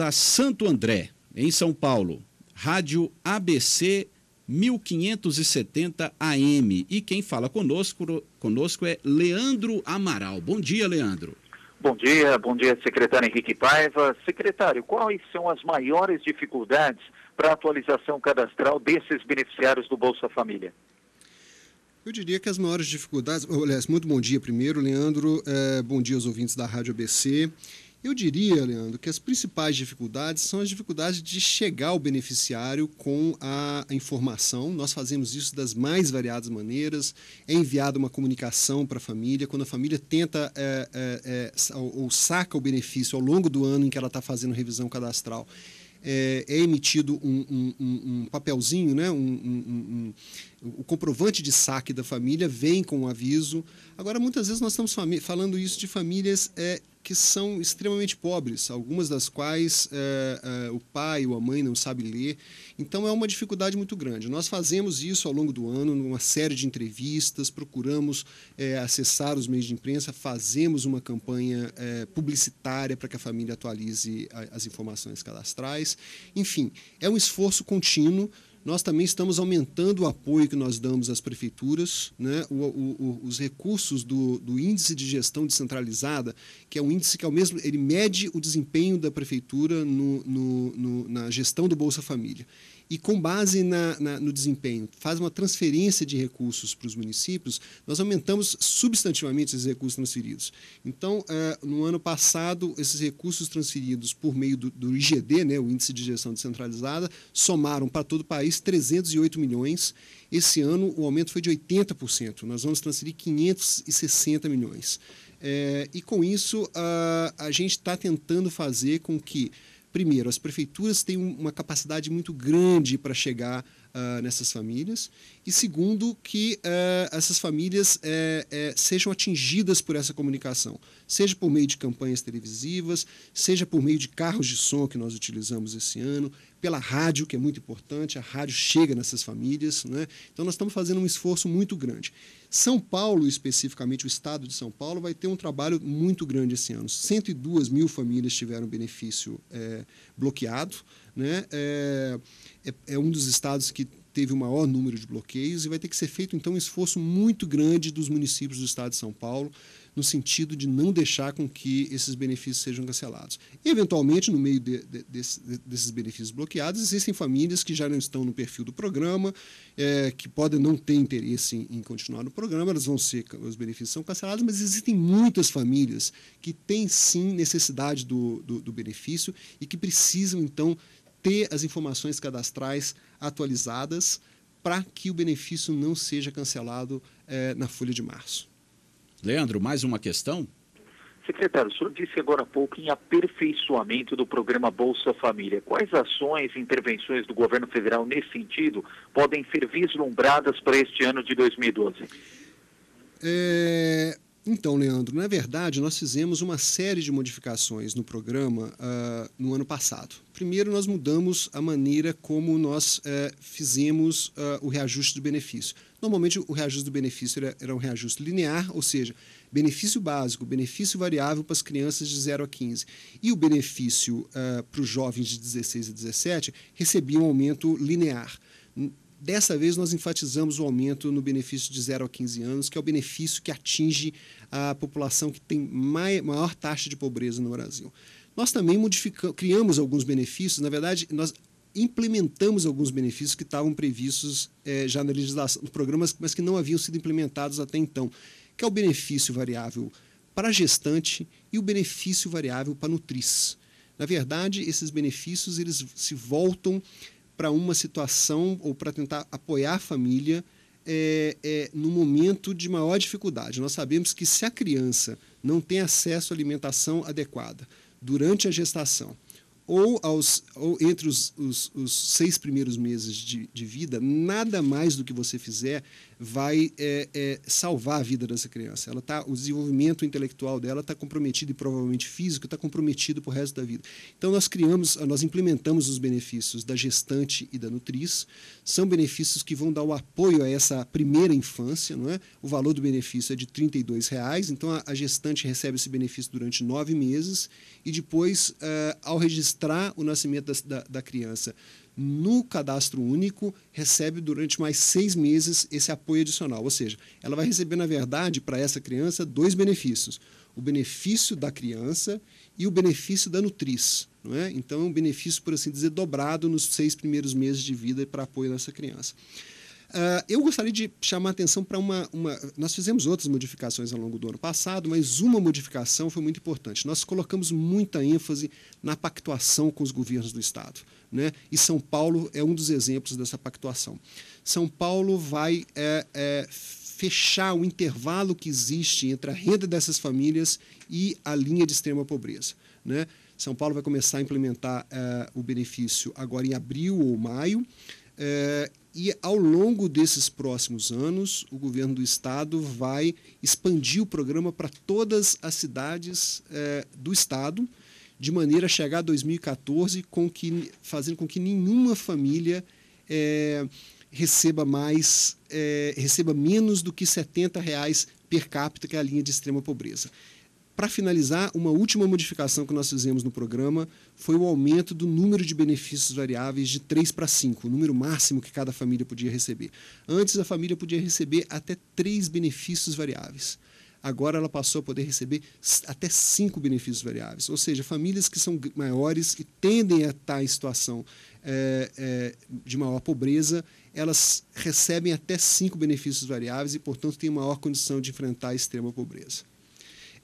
a Santo André, em São Paulo, rádio ABC 1570 AM. E quem fala conosco, conosco é Leandro Amaral. Bom dia, Leandro. Bom dia, bom dia, secretário Henrique Paiva. Secretário, quais são as maiores dificuldades para a atualização cadastral desses beneficiários do Bolsa Família? Eu diria que as maiores dificuldades. Aliás, muito bom dia primeiro, Leandro. É, bom dia aos ouvintes da Rádio ABC. Eu diria, Leandro, que as principais dificuldades são as dificuldades de chegar ao beneficiário com a informação. Nós fazemos isso das mais variadas maneiras. É enviada uma comunicação para a família. Quando a família tenta é, é, é, ou saca o benefício ao longo do ano em que ela está fazendo revisão cadastral, é, é emitido um, um, um papelzinho, né? Um, o comprovante de saque da família vem com um aviso. Agora, muitas vezes nós estamos falando isso de famílias é, que são extremamente pobres, algumas das quais é, é, o pai ou a mãe não sabe ler. Então é uma dificuldade muito grande. Nós fazemos isso ao longo do ano, numa série de entrevistas, procuramos é, acessar os meios de imprensa, fazemos uma campanha publicitária para que a família atualize a, as informações cadastrais. Enfim, é um esforço contínuo nós também estamos aumentando o apoio que nós damos às prefeituras, né? O, o, os recursos do, do índice de gestão descentralizada, que é um índice que ao é mesmo ele mede o desempenho da prefeitura no, no, no, na gestão do Bolsa Família e com base na, na, no desempenho faz uma transferência de recursos para os municípios, nós aumentamos substantivamente esses recursos transferidos. Então, eh, no ano passado, esses recursos transferidos por meio do, do IGD, né, o Índice de Gestão Descentralizada, somaram para todo o país 308 milhões. Esse ano, o aumento foi de 80%. Nós vamos transferir 560 milhões. É, e com isso, ah, a gente está tentando fazer com que primeiro, as prefeituras têm uma capacidade muito grande para chegar uh, nessas famílias, e segundo, que uh, essas famílias uh, sejam atingidas por essa comunicação, seja por meio de campanhas televisivas, seja por meio de carros de som que nós utilizamos esse ano, pela rádio, que é muito importante, a rádio chega nessas famílias. Né? Então, nós estamos fazendo um esforço muito grande. São Paulo, especificamente, o estado de São Paulo, vai ter um trabalho muito grande esse ano. 102 mil famílias tiveram benefício é, bloqueado. Né? É, é, é um dos estados que teve o maior número de bloqueios e vai ter que ser feito, então, um esforço muito grande dos municípios do estado de São Paulo no sentido de não deixar com que esses benefícios sejam cancelados. Eventualmente, no meio de, de, desse, desses benefícios bloqueados, existem famílias que já não estão no perfil do programa, é, que podem não ter interesse em, em, continuar no programa, elas vão ser, os benefícios são cancelados, mas existem muitas famílias que têm sim necessidade do, do, do benefício e que precisam, então, ter as informações cadastrais atualizadas para que o benefício não seja cancelado é, na folha de março. Leandro, mais uma questão? Secretário, o senhor disse agora há pouco em aperfeiçoamento do programa Bolsa Família. Quais ações e intervenções do governo federal nesse sentido podem ser vislumbradas para este ano de 2012? É, então, Leandro, na verdade, nós fizemos uma série de modificações no programa uh, no ano passado. Primeiro, nós mudamos a maneira como nós uh, fizemos uh, o reajuste do benefício. Normalmente, o reajuste do benefício era, era, um reajuste linear, ou seja, benefício básico, benefício variável para as crianças de 0 a 15. E o benefício ah, para os jovens de 16 a 17 recebia um aumento linear Dessa vez, nós enfatizamos o aumento no benefício de 0 a 15 anos, que é o benefício que atinge a população que tem maior taxa de pobreza no Brasil. Nós também modificamos, criamos alguns benefícios, na verdade, nós implementamos alguns benefícios que estavam previstos eh, já na legislação, nos programas, mas que não haviam sido implementados até então, que é o benefício variável para gestante e o benefício variável para nutriz. Na verdade, esses benefícios eles se voltam para uma situação ou para tentar apoiar a família é, é, no momento de maior dificuldade. Nós sabemos que se a criança não tem acesso à alimentação adequada durante a gestação, ou, aos, ou entre os, os, os, seis primeiros meses de, de, vida, nada mais do que você fizer vai é, é, salvar a vida dessa criança. Ela tá, o desenvolvimento intelectual dela está comprometido e provavelmente físico está comprometido para o resto da vida. Então nós criamos, nós implementamos os benefícios da gestante e da nutriz. São benefícios que vão dar o apoio a essa primeira infância, não é? O valor do benefício é de R$ reais. Então a, a, gestante recebe esse benefício durante nove meses e depois, uh, ao registrar cadastrar o nascimento da, da, da criança no cadastro único, recebe durante mais seis meses esse apoio adicional. Ou seja, ela vai receber, na verdade, para essa criança, dois benefícios: o benefício da criança e o benefício da nutriz. Não é? Então, é um benefício, por assim dizer, dobrado nos seis primeiros meses de vida para apoio dessa criança. Ah, eu gostaria de chamar a atenção para uma, uma, Nós fizemos outras modificações ao longo do ano passado, mas uma modificação foi muito importante. Nós colocamos muita ênfase na pactuação com os governos do Estado. Né? E São Paulo é um dos exemplos dessa pactuação. São Paulo vai é, é, fechar o intervalo que existe entre a renda dessas famílias e a linha de extrema pobreza. Né? São Paulo vai começar a implementar é, o benefício agora em abril ou maio. É, e ao longo desses próximos anos, o governo do estado vai expandir o programa para todas as cidades é, do estado, de maneira a chegar a 2014, com que, fazendo com que nenhuma família é, receba mais, é, receba menos do que R$ reais per capita, que é a linha de extrema pobreza. Para finalizar, uma última modificação que nós fizemos no programa foi o aumento do número de benefícios variáveis de 3 para 5, o número máximo que cada família podia receber. Antes, a família podia receber até 3 benefícios variáveis. Agora ela passou a poder receber até cinco benefícios variáveis. Ou seja, famílias que são maiores e tendem a estar em situação é, é, de maior pobreza, elas recebem até cinco benefícios variáveis e, portanto, têm maior condição de enfrentar a extrema pobreza.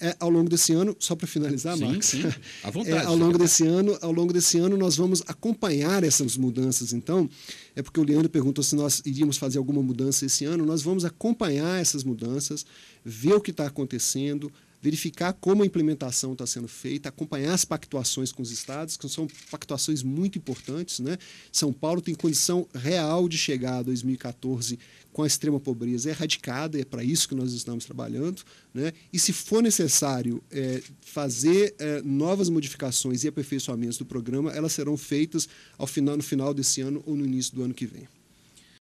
É, ao longo desse ano, só para finalizar, sim, Max. Sim, à é, vontade. É, ao longo desse ano, ao longo desse ano nós vamos acompanhar essas mudanças. Então, é porque o Leandro perguntou se nós iríamos fazer alguma mudança esse ano. Nós vamos acompanhar essas mudanças, ver o que está acontecendo, verificar como a implementação está sendo feita, acompanhar as pactuações com os estados, que são pactuações muito importantes. Né? São Paulo tem condição real de chegar a 2014 com a extrema pobreza é erradicada, é para isso que nós estamos trabalhando. Né? E se for necessário é, fazer é, novas modificações e aperfeiçoamentos do programa, elas serão feitas ao final, no final desse ano ou no início do ano que vem.